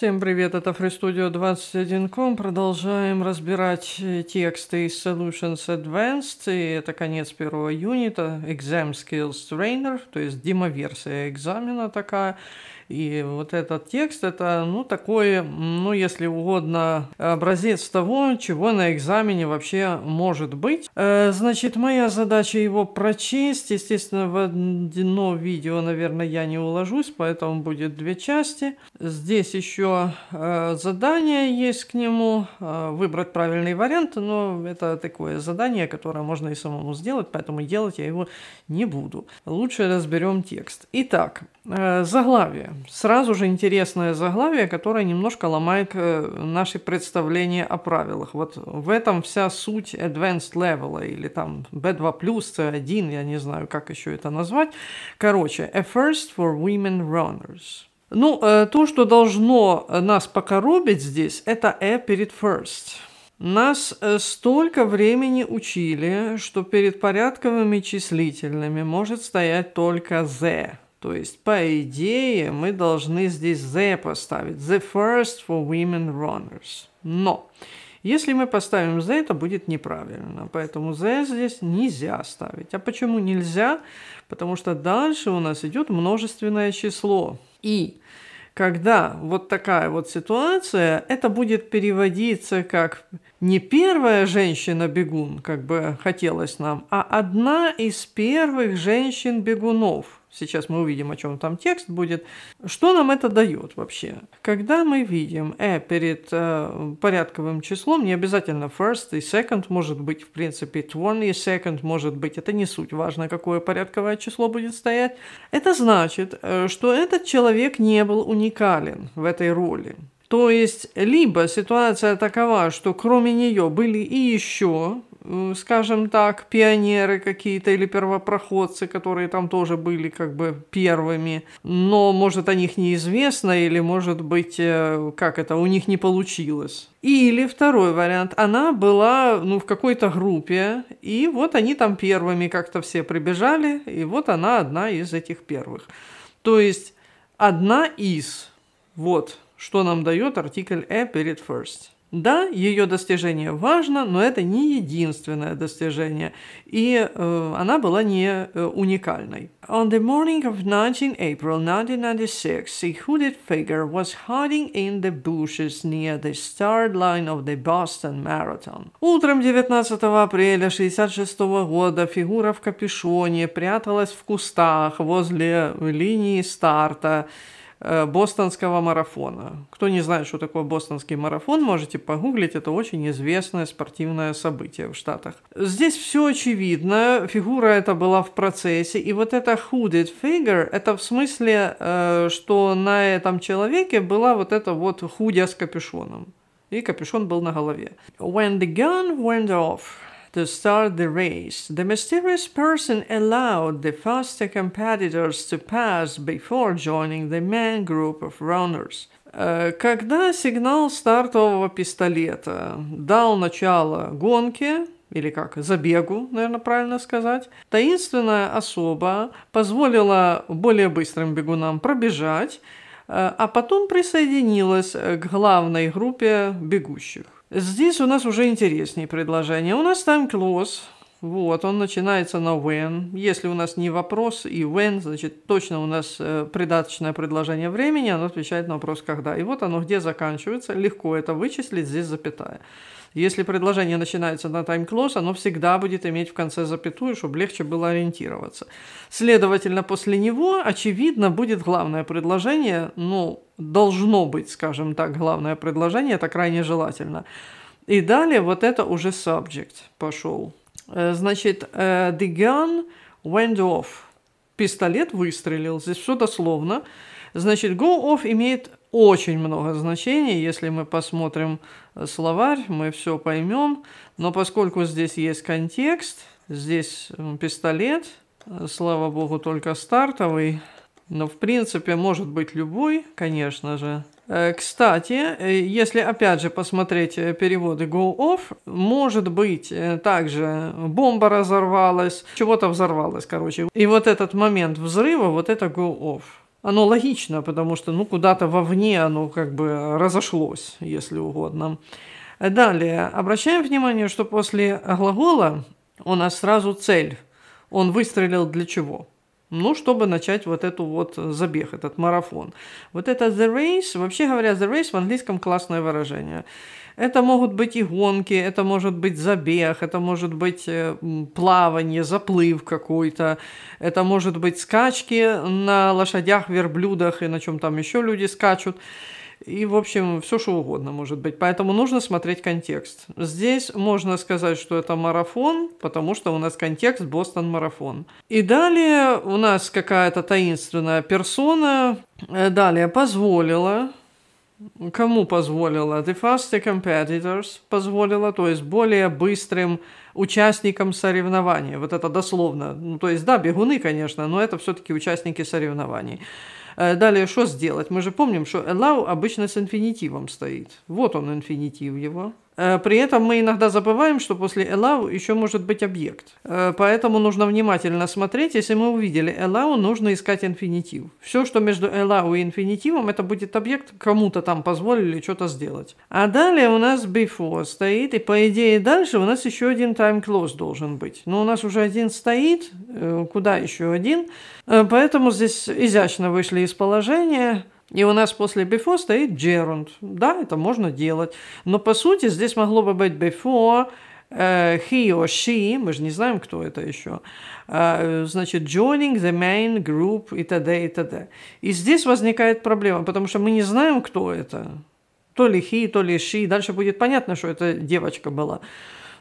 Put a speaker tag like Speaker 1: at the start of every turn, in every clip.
Speaker 1: Всем привет, это FreeStudio 21.com. Продолжаем разбирать э, тексты из Solutions Advanced. И это конец первого юнита, Exam Skills Trainer, то есть демоверсия экзамена такая. И вот этот текст, это, ну, такой, ну, если угодно, образец того, чего на экзамене вообще может быть. Э, значит, моя задача его прочесть. Естественно, в одно видео, наверное, я не уложусь, поэтому будет две части. Здесь еще э, задание есть к нему, э, выбрать правильный вариант, но это такое задание, которое можно и самому сделать, поэтому делать я его не буду. Лучше разберем текст. Итак, заглавие. Сразу же интересное заглавие, которое немножко ломает э, наши представления о правилах. Вот в этом вся суть advanced level а, или там B2+, C1, я не знаю, как еще это назвать. Короче, a first for women runners. Ну, э, то, что должно нас покоробить здесь, это «a» перед «first». Нас э, столько времени учили, что перед порядковыми числительными может стоять только «the». То есть, по идее, мы должны здесь the поставить. The first for women runners. Но если мы поставим the, это будет неправильно. Поэтому the здесь нельзя ставить. А почему нельзя? Потому что дальше у нас идет множественное число. И когда вот такая вот ситуация, это будет переводиться как не первая женщина-бегун, как бы хотелось нам, а одна из первых женщин-бегунов – Сейчас мы увидим, о чем там текст будет. Что нам это дает вообще? Когда мы видим э перед э, порядковым числом, не обязательно first и second, может быть, в принципе, one и second, может быть, это не суть, важно, какое порядковое число будет стоять. Это значит, э, что этот человек не был уникален в этой роли. То есть, либо ситуация такова, что кроме нее были и еще скажем так, пионеры какие-то или первопроходцы, которые там тоже были как бы первыми, но, может, о них неизвестно, или, может быть, э, как это, у них не получилось. Или второй вариант, она была, ну, в какой-то группе, и вот они там первыми как-то все прибежали, и вот она одна из этих первых. То есть одна из, вот, что нам дает артикль «a» перед «first». Да, ее достижение важно, но это не единственное достижение, и э, она была не э, уникальной. On the morning of 19 April 1996, a hooded figure was hiding in the bushes near the start line of the Boston Marathon. Утром 19 апреля 1966 года фигура в капюшоне пряталась в кустах возле линии старта. Э, бостонского марафона. Кто не знает, что такое бостонский марафон, можете погуглить, это очень известное спортивное событие в Штатах. Здесь все очевидно, фигура эта была в процессе, и вот эта hooded figure, это в смысле, э, что на этом человеке была вот эта вот худя с капюшоном. И капюшон был на голове. When the gun went off, to start the race. The mysterious person allowed the faster competitors to pass before joining the main group of runners. Э, когда сигнал стартового пистолета дал начало гонке, или как, забегу, наверное, правильно сказать, таинственная особа позволила более быстрым бегунам пробежать, э, а потом присоединилась к главной группе бегущих. Здесь у нас уже интереснее предложение. У нас там клосс вот, он начинается на when. Если у нас не вопрос и when, значит, точно у нас э, придаточное предложение времени, оно отвечает на вопрос когда. И вот оно где заканчивается, легко это вычислить, здесь запятая. Если предложение начинается на time close, оно всегда будет иметь в конце запятую, чтобы легче было ориентироваться. Следовательно, после него, очевидно, будет главное предложение, ну, должно быть, скажем так, главное предложение, это крайне желательно. И далее вот это уже subject пошел. Э, значит, э, The gun went off. Пистолет выстрелил. Здесь все дословно. Значит, go off имеет очень много значений. Если мы посмотрим э, словарь, мы все поймем. Но поскольку здесь есть контекст, здесь пистолет, слава богу, только стартовый. Но в принципе может быть любой, конечно же. Э, кстати, э, если опять же посмотреть э, переводы go off, может быть также бомба разорвалась, чего-то взорвалось, короче. И вот этот момент взрыва, вот это go off. Оно логично, потому что ну куда-то вовне оно как бы разошлось, если угодно. Далее, обращаем внимание, что после глагола у нас сразу цель. Он выстрелил для чего? ну, чтобы начать вот эту вот э, забег, этот марафон. Вот это the race, вообще говоря, the race в английском классное выражение. Это могут быть и гонки, это может быть забег, это может быть э, плавание, заплыв какой-то, это может быть скачки на лошадях, верблюдах и на чем там еще люди скачут и, в общем, все что угодно может быть. Поэтому нужно смотреть контекст. Здесь можно сказать, что это марафон, потому что у нас контекст Бостон-марафон. И далее у нас какая-то таинственная персона э, далее позволила Кому позволила? The Faster Competitors позволила, то есть более быстрым участникам соревнований. Вот это дословно. Ну, то есть, да, бегуны, конечно, но это все-таки участники соревнований. Э, далее, что сделать? Мы же помним, что allow обычно с инфинитивом стоит. Вот он, инфинитив его. Э, при этом мы иногда забываем, что после allow еще может быть объект. Э, поэтому нужно внимательно смотреть. Если мы увидели allow, нужно искать инфинитив. Все, что между allow и инфинитивом, это будет объект, кому-то там позволили что-то сделать. А далее у нас before стоит, и по идее дальше у нас еще один time close должен быть. Но у нас уже один стоит, э, куда еще один. Поэтому здесь изящно вышли из положения. И у нас после before стоит gerund. Да, это можно делать. Но по сути здесь могло бы быть before, э, he or she, мы же не знаем, кто это еще, э, значит, joining the main group и т.д. и т.д. И здесь возникает проблема, потому что мы не знаем, кто это. То ли he, то ли she. Дальше будет понятно, что это девочка была.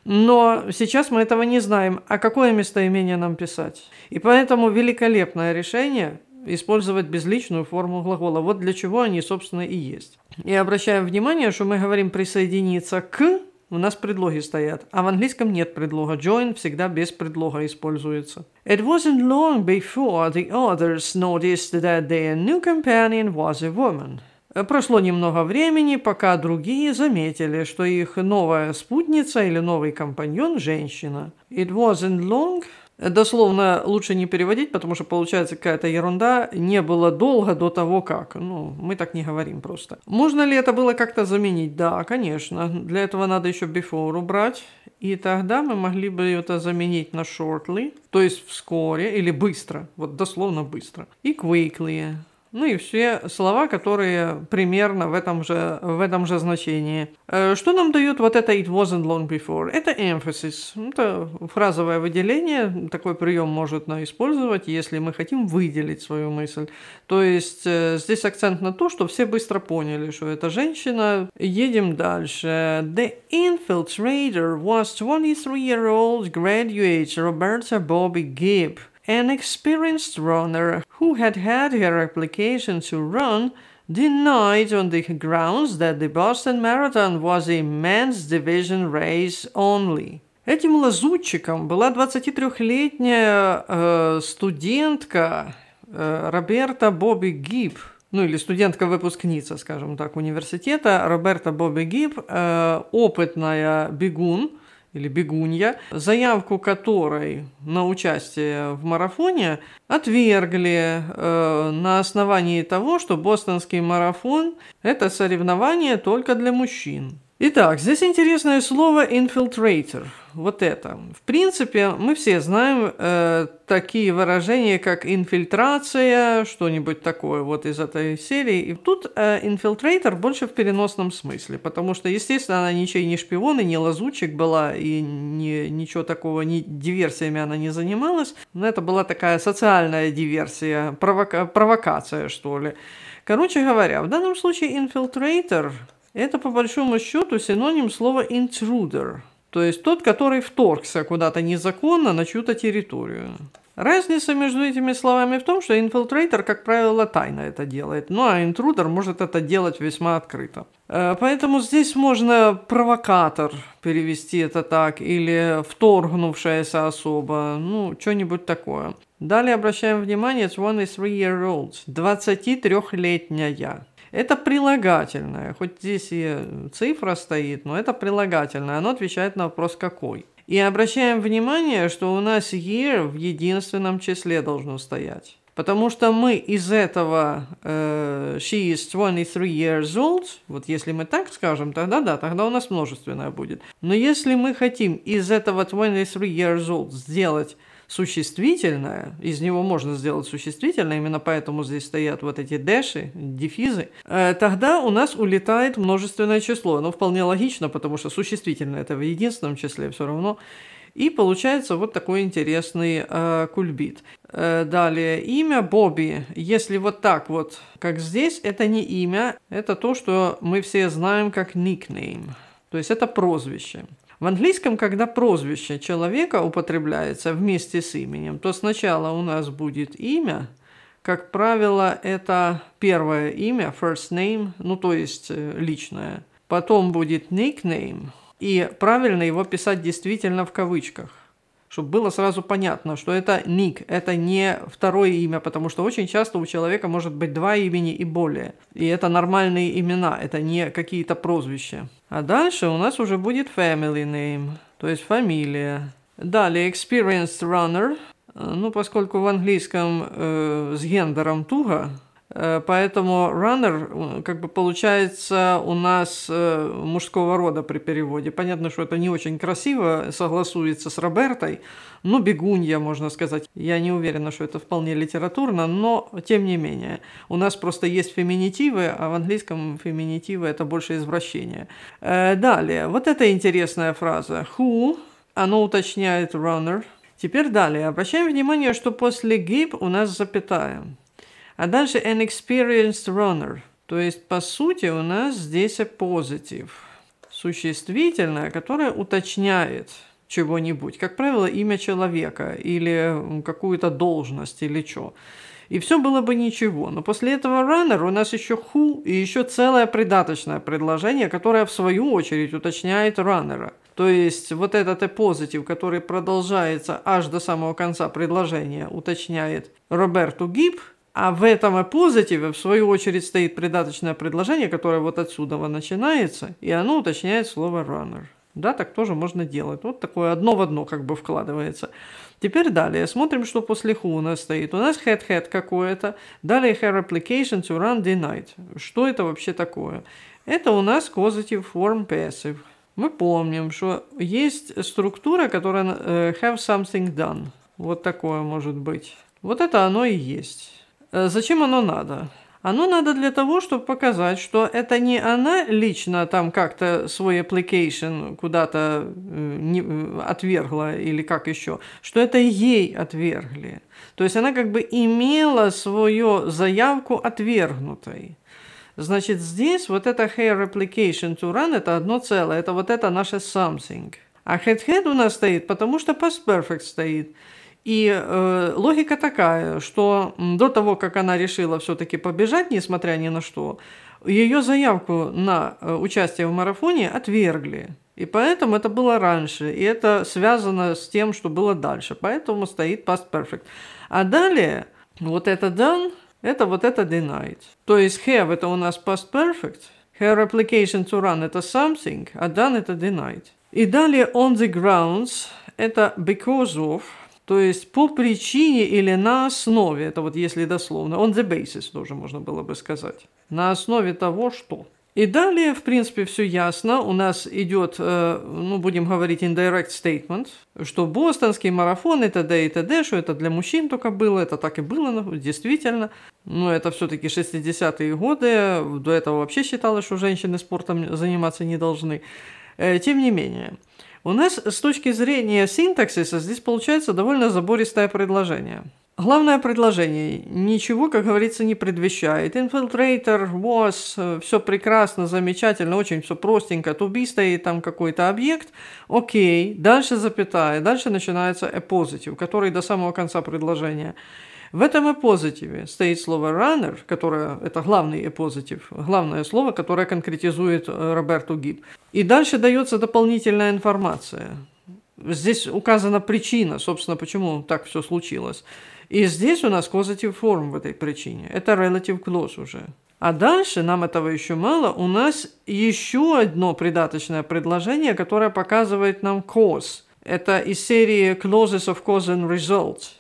Speaker 1: Но сейчас мы этого не знаем. А какое местоимение нам писать? И поэтому великолепное решение – использовать безличную форму глагола. Вот для чего они, собственно, и есть. И обращаем внимание, что мы говорим «присоединиться к», у нас предлоги стоят, а в английском нет предлога. Join всегда без предлога используется. It wasn't long before the others noticed that their new companion was a woman. Прошло немного времени, пока другие заметили, что их новая спутница или новый компаньон – женщина. It wasn't long Дословно лучше не переводить, потому что получается какая-то ерунда. Не было долго до того, как. Ну, мы так не говорим просто. Можно ли это было как-то заменить? Да, конечно. Для этого надо еще before убрать. И тогда мы могли бы это заменить на shortly, то есть вскоре или быстро, вот дословно быстро. И quickly, ну и все слова, которые примерно в этом же, в этом же значении. Э, что нам дает вот это «it wasn't long before»? Это emphasis. Это фразовое выделение. Такой прием можно использовать, если мы хотим выделить свою мысль. То есть э, здесь акцент на то, что все быстро поняли, что это женщина. Едем дальше. The infiltrator was 23-year-old graduate Roberta Bobby Gibb – An experienced runner who had had her application to run denied on the grounds that the Boston Marathon was a men's division race only. Этим лазутчиком была 23-летняя э, студентка э, Роберта Бобби Гиб, ну или студентка-выпускница, скажем так, университета Роберта Бобби Гиб, э, опытная бегун, или бегунья, заявку которой на участие в марафоне отвергли э, на основании того, что бостонский марафон – это соревнование только для мужчин. Итак, здесь интересное слово «infiltrator». Вот это. В принципе, мы все знаем э, такие выражения, как инфильтрация, что-нибудь такое вот из этой серии. И тут э, инфильтрейтор больше в переносном смысле, потому что, естественно, она ничей не шпион и не лазутчик была, и не, ничего такого, не диверсиями она не занималась. Но это была такая социальная диверсия, провока, провокация, что ли. Короче говоря, в данном случае инфильтратор это по большому счету синоним слова intruder, то есть тот, который вторгся куда-то незаконно на чью-то территорию. Разница между этими словами в том, что инфилтрейтор, как правило, тайно это делает, ну а интрудер может это делать весьма открыто. Э, поэтому здесь можно провокатор перевести это так, или вторгнувшаяся особа, ну, что-нибудь такое. Далее обращаем внимание, it's one is three year old, 23-летняя. Это прилагательное, хоть здесь и цифра стоит, но это прилагательное, оно отвечает на вопрос «какой?». И обращаем внимание, что у нас year в единственном числе должно стоять. Потому что мы из этого э, she is 23 years old, вот если мы так скажем, тогда да, тогда у нас множественное будет. Но если мы хотим из этого 23 years old сделать существительное, из него можно сделать существительное, именно поэтому здесь стоят вот эти дэши, дефизы, э, тогда у нас улетает множественное число. Оно вполне логично, потому что существительное это в единственном числе все равно. И получается вот такой интересный э, кульбит. Э, далее, имя Бобби. Если вот так вот, как здесь, это не имя, это то, что мы все знаем как никнейм. То есть это прозвище. В английском, когда прозвище человека употребляется вместе с именем, то сначала у нас будет имя, как правило, это первое имя, first name, ну то есть э, личное. Потом будет nickname, и правильно его писать действительно в кавычках чтобы было сразу понятно, что это ник, это не второе имя, потому что очень часто у человека может быть два имени и более. И это нормальные имена, это не какие-то прозвища. А дальше у нас уже будет family name, то есть фамилия. Далее experienced runner. Э, ну, поскольку в английском э, с гендером туго, Э, поэтому runner, как бы получается, у нас э, мужского рода при переводе. Понятно, что это не очень красиво согласуется с Робертой. Ну, бегунья, можно сказать. Я не уверена, что это вполне литературно, но тем не менее. У нас просто есть феминитивы, а в английском феминитивы – это больше извращение. Э, далее. Вот это интересная фраза. Who, оно уточняет runner. Теперь далее. Обращаем внимание, что после gib у нас запятая. А дальше an experienced runner. То есть, по сути, у нас здесь позитив. Существительное, которое уточняет чего-нибудь. Как правило, имя человека или какую-то должность или что. И все было бы ничего. Но после этого runner у нас еще ху и еще целое придаточное предложение, которое в свою очередь уточняет раннера. То есть вот этот позитив, который продолжается аж до самого конца предложения, уточняет Роберту Гибб, а в этом оппозитиве в свою очередь, стоит придаточное предложение, которое вот отсюда начинается, и оно уточняет слово runner. Да, так тоже можно делать. Вот такое одно в одно как бы вкладывается. Теперь далее. Смотрим, что после who у нас стоит. У нас head-head какое-то. Далее her application to run denied. Что это вообще такое? Это у нас causative form passive. Мы помним, что есть структура, которая э, have something done. Вот такое может быть. Вот это оно и есть. Э, зачем оно надо? Оно надо для того, чтобы показать, что это не она лично там как-то свой application куда-то э, э, отвергла или как еще, что это ей отвергли. То есть она как бы имела свою заявку отвергнутой. Значит, здесь вот это hair application to run – это одно целое, это вот это наше something. А head-head у нас стоит, потому что past perfect стоит – и э, логика такая, что до того, как она решила все-таки побежать, несмотря ни на что, ее заявку на э, участие в марафоне отвергли. И поэтому это было раньше. И это связано с тем, что было дальше. Поэтому стоит past perfect. А далее вот это done, это вот это denied. То есть have это у нас past perfect, her application to run это something, а done это denied. И далее on the grounds это because of, то есть по причине или на основе, это вот если дословно, on the basis тоже можно было бы сказать, на основе того, что. И далее, в принципе, все ясно. У нас идет, э, ну, будем говорить, indirect statement, что бостонский марафон и т.д. и т.д., что это для мужчин только было, это так и было, ну, действительно. Но это все-таки 60-е годы, до этого вообще считалось, что женщины спортом заниматься не должны. Э, тем не менее – у нас с точки зрения синтаксиса здесь получается довольно забористое предложение. Главное предложение. Ничего, как говорится, не предвещает. Infiltrator was, все прекрасно, замечательно, очень все простенько. To be стоит там какой-то объект. Окей. Дальше запятая. Дальше начинается a positive, который до самого конца предложения. В этом эпозитиве стоит слово «runner», которое – это главный эпозитив, главное слово, которое конкретизует э, Роберту Гиб. И дальше дается дополнительная информация. Здесь указана причина, собственно, почему так все случилось. И здесь у нас causative form в этой причине. Это relative clause уже. А дальше, нам этого еще мало, у нас еще одно придаточное предложение, которое показывает нам cause. Это из серии clauses of cause and results –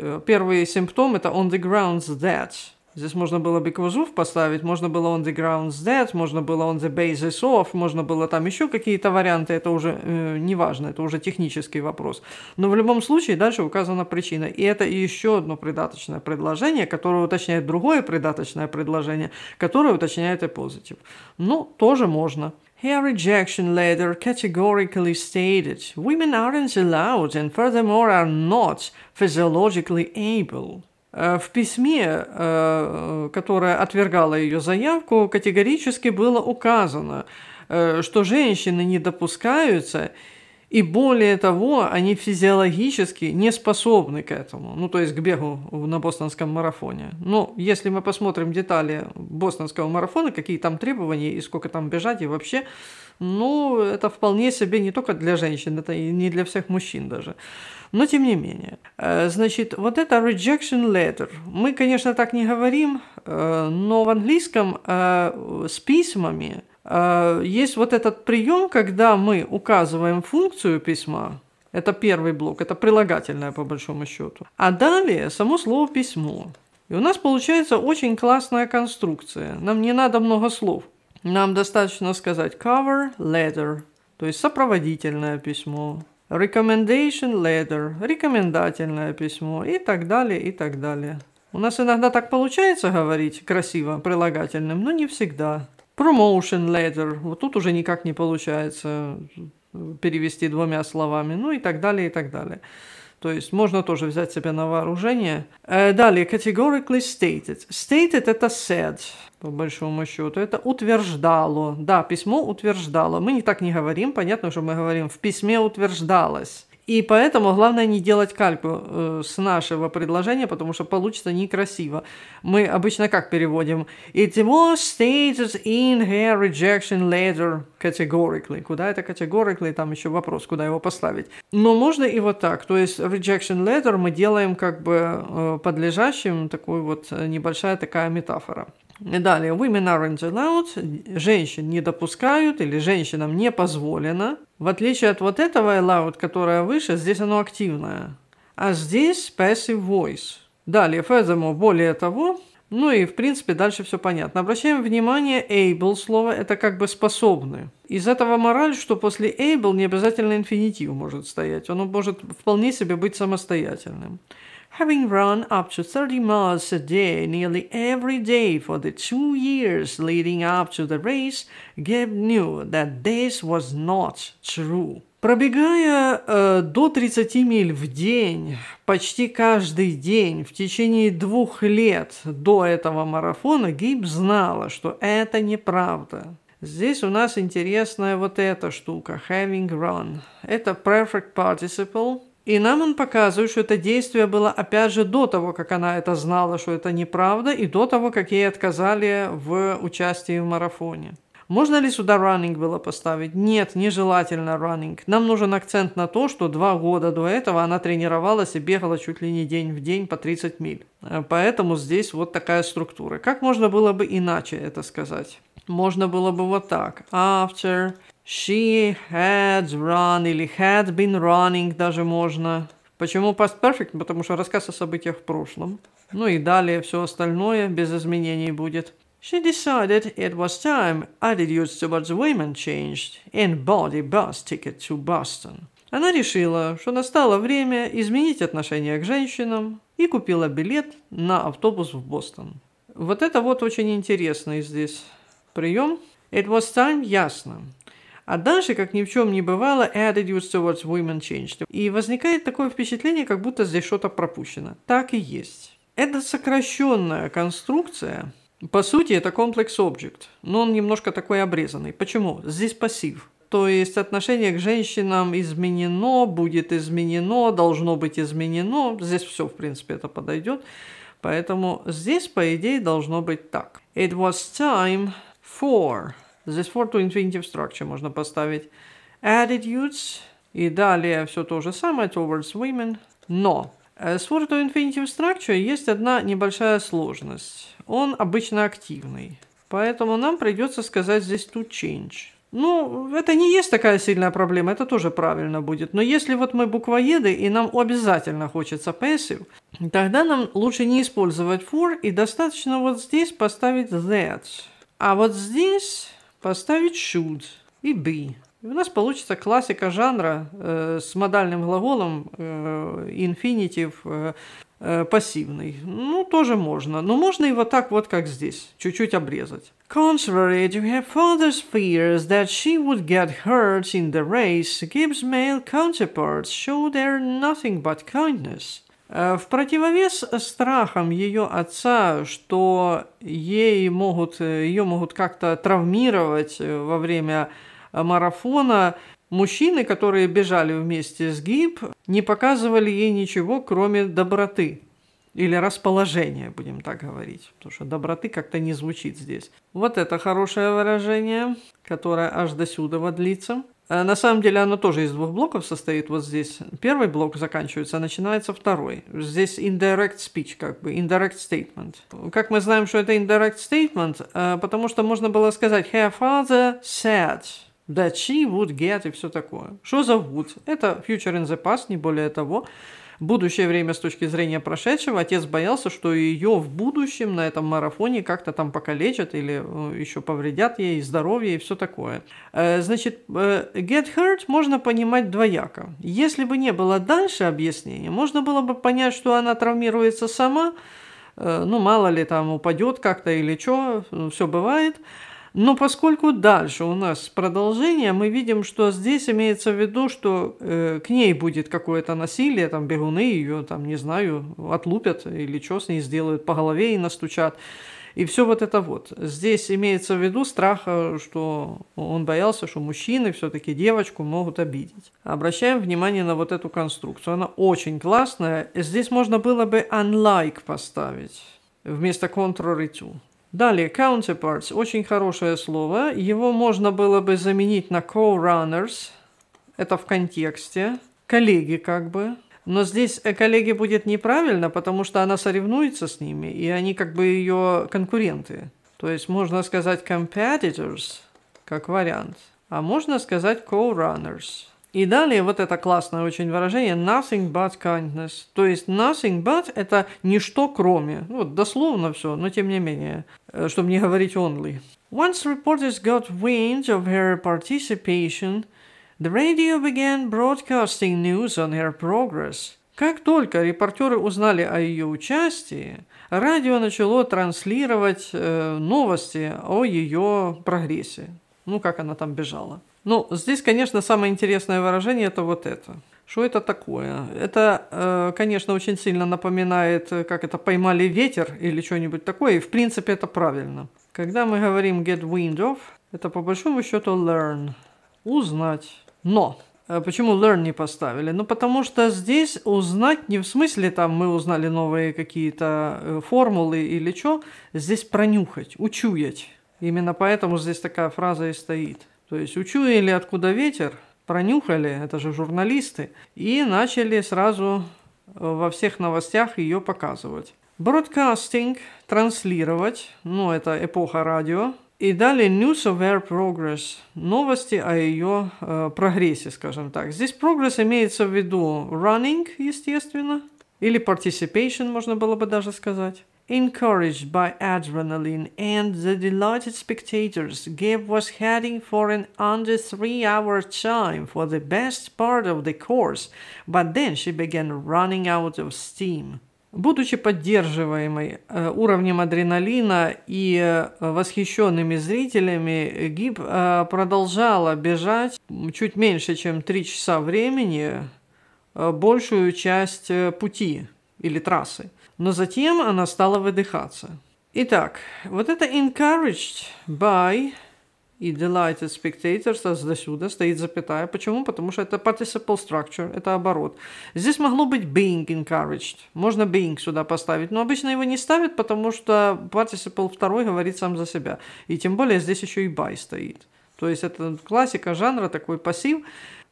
Speaker 1: Э, первый симптом – это on the grounds that. Здесь можно было бы квазув поставить, можно было on the grounds that, можно было on the basis of, можно было там еще какие-то варианты, это уже э, не важно, это уже технический вопрос. Но в любом случае дальше указана причина. И это еще одно придаточное предложение, которое уточняет другое придаточное предложение, которое уточняет и позитив. Ну, тоже можно. Her rejection letter categorically stated women aren't allowed and furthermore are not physiologically able. В письме, которое отвергало ее заявку, категорически было указано, что женщины не допускаются – и более того, они физиологически не способны к этому, ну то есть к бегу на бостонском марафоне. Но если мы посмотрим детали бостонского марафона, какие там требования и сколько там бежать и вообще, ну это вполне себе не только для женщин, это и не для всех мужчин даже. Но тем не менее. Э, значит, вот это rejection letter. Мы, конечно, так не говорим, э, но в английском э, с письмами Э, есть вот этот прием, когда мы указываем функцию письма, это первый блок, это прилагательное по большому счету. А далее само слово «письмо». И у нас получается очень классная конструкция. Нам не надо много слов. Нам достаточно сказать cover letter, то есть сопроводительное письмо, recommendation letter, рекомендательное письмо и так далее, и так далее. У нас иногда так получается говорить красиво прилагательным, но не всегда. Promotion letter. Вот тут уже никак не получается перевести двумя словами. Ну и так далее, и так далее. То есть можно тоже взять себе на вооружение. Э, далее, categorically stated. Stated – это said, по большому счету. Это утверждало. Да, письмо утверждало. Мы не так не говорим. Понятно, что мы говорим «в письме утверждалось». И поэтому главное не делать кальку э, с нашего предложения, потому что получится некрасиво. Мы обычно как переводим? It was stated in her rejection letter categorically. Куда это categorically? Там еще вопрос, куда его поставить. Но можно и вот так. То есть rejection letter мы делаем как бы э, подлежащим, такой вот э, небольшая такая метафора. И далее, women aren't allowed, женщин не допускают или женщинам не позволено в отличие от вот этого allowed, которое выше, здесь оно активное. А здесь passive voice. Далее, furthermore, более того, ну и, в принципе, дальше все понятно. Обращаем внимание, able слово – это как бы способны. Из этого мораль, что после able не обязательно инфинитив может стоять. он может вполне себе быть самостоятельным having run up to 30 miles a day nearly every day for the two years leading up to the race, Gabe knew that this was not true. Пробегая э, до 30 миль в день, почти каждый день, в течение двух лет до этого марафона, Гейб знала, что это неправда. Здесь у нас интересная вот эта штука, having run. Это perfect participle, и нам он показывает, что это действие было опять же до того, как она это знала, что это неправда, и до того, как ей отказали в участии в марафоне. Можно ли сюда running было поставить? Нет, нежелательно running. Нам нужен акцент на то, что два года до этого она тренировалась и бегала чуть ли не день в день по 30 миль. Э, поэтому здесь вот такая структура. Как можно было бы иначе это сказать? Можно было бы вот так. After She had run или had been running даже можно. Почему past perfect? Потому что рассказ о событиях в прошлом. Ну и далее все остальное без изменений будет. She decided it was time attitudes towards women changed and body bus ticket to Boston. Она решила, что настало время изменить отношение к женщинам и купила билет на автобус в Бостон. Вот это вот очень интересный здесь прием. It was time, ясно. А дальше, как ни в чем не бывало, attitudes towards women changed. И возникает такое впечатление, как будто здесь что-то пропущено. Так и есть. Это сокращенная конструкция, по сути, это комплекс-объект, но он немножко такой обрезанный. Почему? Здесь пассив. То есть отношение к женщинам изменено, будет изменено, должно быть изменено. Здесь все, в принципе, это подойдет. Поэтому здесь, по идее, должно быть так. It was time for Здесь for to infinitive structure можно поставить. Attitudes. И далее все то же самое towards women. Но с for to infinitive structure есть одна небольшая сложность. Он обычно активный. Поэтому нам придется сказать здесь to change. Ну, это не есть такая сильная проблема, это тоже правильно будет. Но если вот мы буквоеды, и нам обязательно хочется passive, тогда нам лучше не использовать for, и достаточно вот здесь поставить that. А вот здесь поставить should и be. И у нас получится классика жанра э, с модальным глаголом э, инфинитив э, э, пассивный. Ну, тоже можно. Но можно и вот так вот, как здесь, чуть-чуть обрезать. Contrary to her father's fears that she would get hurt in the race, Gibbs' male counterparts showed her nothing but kindness. Э, в противовес страхам ее отца, что ей могут, э, ее могут как-то травмировать э, во время марафона, мужчины, которые бежали вместе с Гиб, не показывали ей ничего, кроме доброты или расположения, будем так говорить, потому что доброты как-то не звучит здесь. Вот это хорошее выражение, которое аж до сюда длится. Э, на самом деле оно тоже из двух блоков состоит. Вот здесь первый блок заканчивается, а начинается второй. Здесь indirect speech, как бы, indirect statement. Как мы знаем, что это indirect statement? Э, потому что можно было сказать «Her father said» that she would get и все такое. Что за would? Это future in the past, не более того будущее время с точки зрения прошедшего, отец боялся, что ее в будущем на этом марафоне как-то там покалечат или ну, еще повредят ей здоровье и все такое. Э, значит, э, get hurt можно понимать двояко. Если бы не было дальше объяснения, можно было бы понять, что она травмируется сама, э, ну, мало ли, там упадет как-то или что, ну, все бывает. Но поскольку дальше у нас продолжение, мы видим, что здесь имеется в виду, что э, к ней будет какое-то насилие, там бегуны ее, там, не знаю, отлупят или что с ней сделают, по голове и настучат. И все вот это вот. Здесь имеется в виду страх, э, что он боялся, что мужчины все-таки девочку могут обидеть. Обращаем внимание на вот эту конструкцию. Она очень классная. Здесь можно было бы unlike поставить вместо contrary to. Далее, counterparts, очень хорошее слово. Его можно было бы заменить на co-runners. Это в контексте. Коллеги как бы. Но здесь э, коллеги будет неправильно, потому что она соревнуется с ними, и они как бы ее конкуренты. То есть можно сказать competitors как вариант, а можно сказать co-runners. И далее вот это классное очень выражение nothing but kindness. То есть nothing but – это ничто кроме. Ну, вот дословно все, но тем не менее, э, чтобы не говорить only. Once reporters got wind of her participation, the radio began broadcasting news on her progress. Как только репортеры узнали о ее участии, радио начало транслировать э, новости о ее прогрессе. Ну, как она там бежала. Ну, здесь, конечно, самое интересное выражение – это вот это. Что это такое? Это, э, конечно, очень сильно напоминает, э, как это «поймали ветер» или что-нибудь такое. И, в принципе, это правильно. Когда мы говорим «get wind of», это, по большому счету, «learn» – «узнать». Но э, Почему learn не поставили? Ну, потому что здесь узнать не в смысле, там, мы узнали новые какие-то формулы или что. Здесь пронюхать, учуять. Именно поэтому здесь такая фраза и стоит. То есть учуяли, откуда ветер, пронюхали, это же журналисты, и начали сразу э, во всех новостях ее показывать. Бродкастинг, транслировать, ну это эпоха радио, и далее News of Air Progress, новости о ее э, прогрессе, скажем так. Здесь прогресс имеется в виду running, естественно, или participation, можно было бы даже сказать encouraged by adrenaline and the delighted spectators, Gabe was heading for an under three hour time for the best part of the course, but then she began running out of steam. Будучи поддерживаемой уровнем адреналина и восхищенными зрителями, Гиб продолжала бежать чуть меньше, чем три часа времени, большую часть пути или трассы но затем она стала выдыхаться. Итак, вот это encouraged by и delighted spectators, а до сюда стоит запятая. Почему? Потому что это participle structure, это оборот. Здесь могло быть being encouraged. Можно being сюда поставить, но обычно его не ставят, потому что participle второй говорит сам за себя. И тем более здесь еще и by стоит. То есть это классика жанра, такой пассив.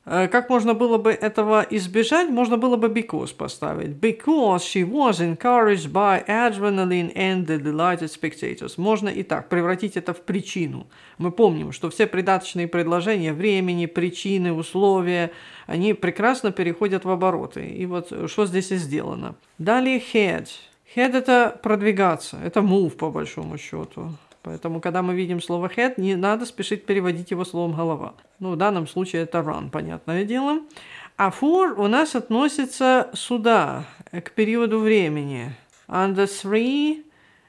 Speaker 1: Э, как можно было бы этого избежать? Можно было бы because поставить. Because she was encouraged by adrenaline and the delighted spectators. Можно и так, превратить это в причину. Мы помним, что все придаточные предложения времени, причины, условия, они прекрасно переходят в обороты. И вот э, что здесь и сделано. Далее head. Head – это продвигаться, это move по большому счету. Поэтому, когда мы видим слово head, не надо спешить переводить его словом голова. Ну, в данном случае это run, понятное дело. А for у нас относится сюда, к периоду времени. Under three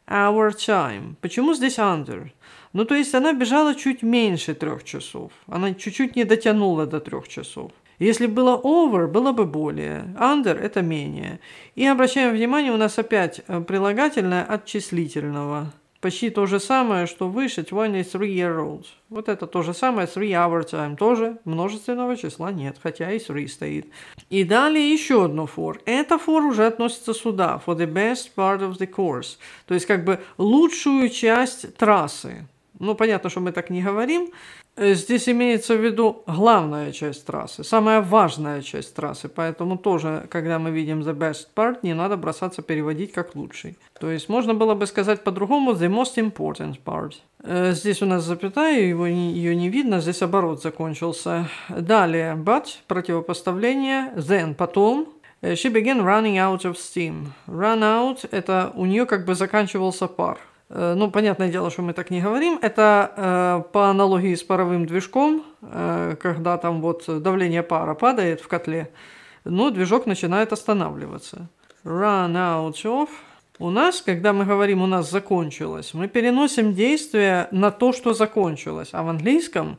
Speaker 1: hour time. Почему здесь under? Ну, то есть она бежала чуть меньше трех часов. Она чуть-чуть не дотянула до трех часов. Если было over, было бы более. Under – это менее. И обращаем внимание, у нас опять прилагательное от числительного – почти то же самое, что выше 23-year-olds. Вот это то же самое, 3 hour time тоже множественного числа нет, хотя и 3 стоит. И далее еще одно for. Это for уже относится сюда, for the best part of the course. То есть как бы лучшую часть трассы. Ну, понятно, что мы так не говорим, Э, здесь имеется в виду главная часть трассы, самая важная часть трассы, поэтому тоже, когда мы видим the best part, не надо бросаться переводить как лучший. То есть можно было бы сказать по-другому the most important part. Э, здесь у нас запятая, его, ее не видно, здесь оборот закончился. Далее, but, противопоставление, then, потом, э, she began running out of steam. Run out – это у нее как бы заканчивался пар. Э, ну, понятное дело, что мы так не говорим, это э, по аналогии с паровым движком, э, когда там вот давление пара падает в котле, ну, движок начинает останавливаться. Run out of. У нас, когда мы говорим «у нас закончилось», мы переносим действие на то, что закончилось, а в английском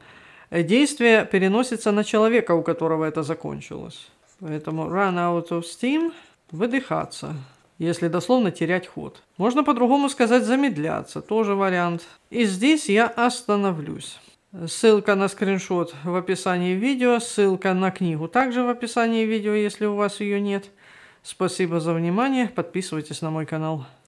Speaker 1: действие переносится на человека, у которого это закончилось. Поэтому run out of steam – выдыхаться если дословно терять ход. Можно по-другому сказать замедляться, тоже вариант. И здесь я остановлюсь. Ссылка на скриншот в описании видео, ссылка на книгу также в описании видео, если у вас ее нет. Спасибо за внимание, подписывайтесь на мой канал.